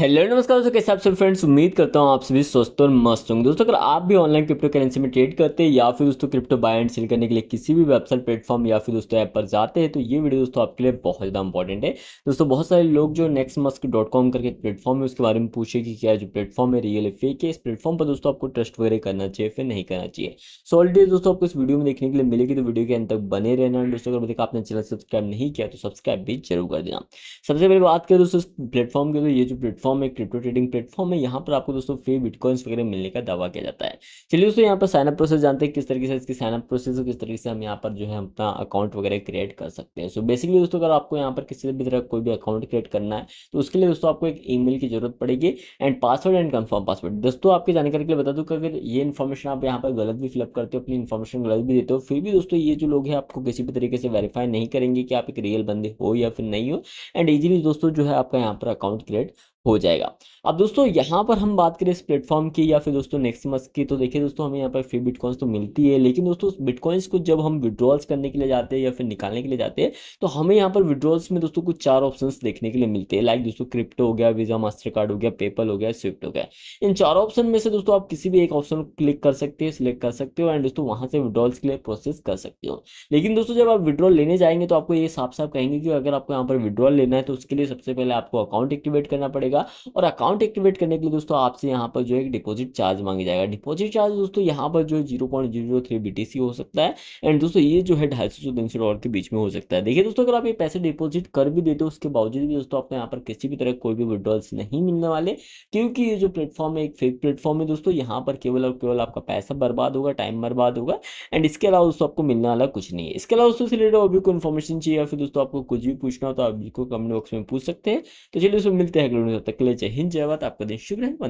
hello नमस्कार दोस्तों कैसे आप सब फ्रेंड्स उम्मीद करता हूँ आप सभी स्वस्थ और मस्त होंगे दोस्तों अगर आप भी ऑनलाइन क्रिप्टो करेंसी में ट्रेड करते हैं या फिर दोस्तों क्रिप्टो बाय एंड सेल करने के लिए किसी भी वेबसाइट प्लेटफॉर्म या फिर दोस्तों ऐप पर जाते हैं तो ये वीडियो दोस्तों आपके लिए बहुत ज़्यादा इंपॉर्टेंट है दोस्तों बहुत सारे लोग जो नेक्स्ट मस्क डॉट कॉम करके प्लेटफॉर्म है उसके बारे में पूछे कि क्या जो प्लेटफॉर्म है रियल है फेक है इस प्लेटफॉर्म पर दोस्तों आपको ट्रस्ट वगैरह करना चाहिए फिर नहीं करना चाहिए सो ऑलरेडी दोस्तों आपको इस वीडियो में देखने के लिए मिलेगी तो वीडियो के अंत तक बने रहना दोस्तों अगर देखा आपने चैनल सब्सक्राइब नहीं किया तो सब्सक्राइब भी जरूर कर देना सबसे पहले बात करें दोस्तों प्लेटफॉर्म के तो ये जो प्लेटफॉर्म प्लेटफॉर्म है क्रिप्टो ट्रेडिंग प्लेटफॉर्म है यहाँ पर आपको दोस्तों फ्री बिटकॉइंस वगैरह मिलने का दावा किया जाता है चलिए दोस्तों यहाँ पर साइनअप प्रोसेस जानते हैं किस तरीके से इसकी साइनअप प्रोसेस है किस तरीके से हम यहाँ पर जो है अपना अकाउंट वगैरह क्रिएट कर सकते हैं सो बेसिकली दोस्तों अगर आपको यहाँ पर किसी भी तरह कोई भी अकाउंट क्रिएट करना है तो उसके लिए दोस्तों आपको एक ई की जरूरत पड़ेगी and password and confirm password दोस्तों आपकी जानकारी के लिए बता दूँ कि अगर ये इन्फॉर्मेशन आप यहाँ पर गलत भी फिलअप करते हो अपनी इन्फॉर्मेशन गलत भी देते हो फिर भी दोस्तों ये जो लोग हैं आपको किसी भी तरीके से वेरीफाई नहीं करेंगे कि आप एक रियल बंदे हो या फिर नहीं हो एंड इजीली दोस्तों जो है आपका यहाँ पर अकाउंट क्रिएट हो जाएगा अब दोस्तों यहाँ पर हम बात करें इस प्लेटफॉर्म की या फिर दोस्तों नेक्समस की तो देखिए दोस्तों हमें यहाँ पर फ्री बिटकॉइंस तो मिलती है लेकिन दोस्तों बिटकॉइंस को जब हम विड्रॉल्स करने के लिए जाते हैं या फिर निकालने के लिए जाते हैं तो हमें यहाँ पर विड्रॉल्स में दोस्तों कुछ चार ऑप्शन देखने के लिए मिलते हैं लाइक दोस्तों क्रिप्टो हो गया वीजा मास्टर कार्ड हो गया पेपल हो गया स्विफ्ट हो गया इन चार ऑप्शन में से दोस्तों आप किसी भी एक ऑप्शन क्लिक कर सकते हो सिलेक्ट कर सकते हो एंड दोस्तों वहाँ से विड्रॉल्स के लिए प्रोसेस कर सकते हो लेकिन दोस्तों जब आप विड्रॉल लेने जाएंगे तो आपको ये साफ साफ कहेंगे कि अगर आपको यहाँ पर विड्रॉल लेना है तो उसके लिए सबसे पहले आपको अकाउंट एक्टिवेट करना पड़ेगा जाएगा और अकाउंट एक्टिवेट करने के लिए दोस्तों आपसे यहाँ पर जो है डिपोजिट चार्ज मांगा जाएगा डिपोजिट चार्ज दोस्तों यहाँ पर जो है zero point zero three BTC हो सकता है एंड दोस्तों ये जो है ढाई सौ तीन सौ डॉलर के बीच में हो सकता है देखिए दोस्तों अगर आप ये पैसे डिपोजिट कर भी देते हो उसके बावजूद भी दोस्तों आपको यहाँ पर किसी भी तरह कोई भी विड्रॉल्स नहीं मिलने वाले क्योंकि ये जो प्लेटफॉर्म है एक फेक प्लेटफॉर्म है दोस्तों यहाँ पर केवल और केवल आपका पैसा बर्बाद होगा टाइम बर्बाद होगा एंड इसके अलावा दोस्तों आपको मिलने वाला कुछ नहीं है इसके अलावा दोस्तों रिलेटेड और भी कोई इन्फॉर्मेशन चाहिए या फिर दोस्तों आपको कुछ भी पूछना हो तो आप को कमेंट बॉक्स में पूछ सकते हैं तो चलिए दोस्तों मिलते हैं तब तक के लिए जय हिंद जय भारत आपका दिन शुभ रहे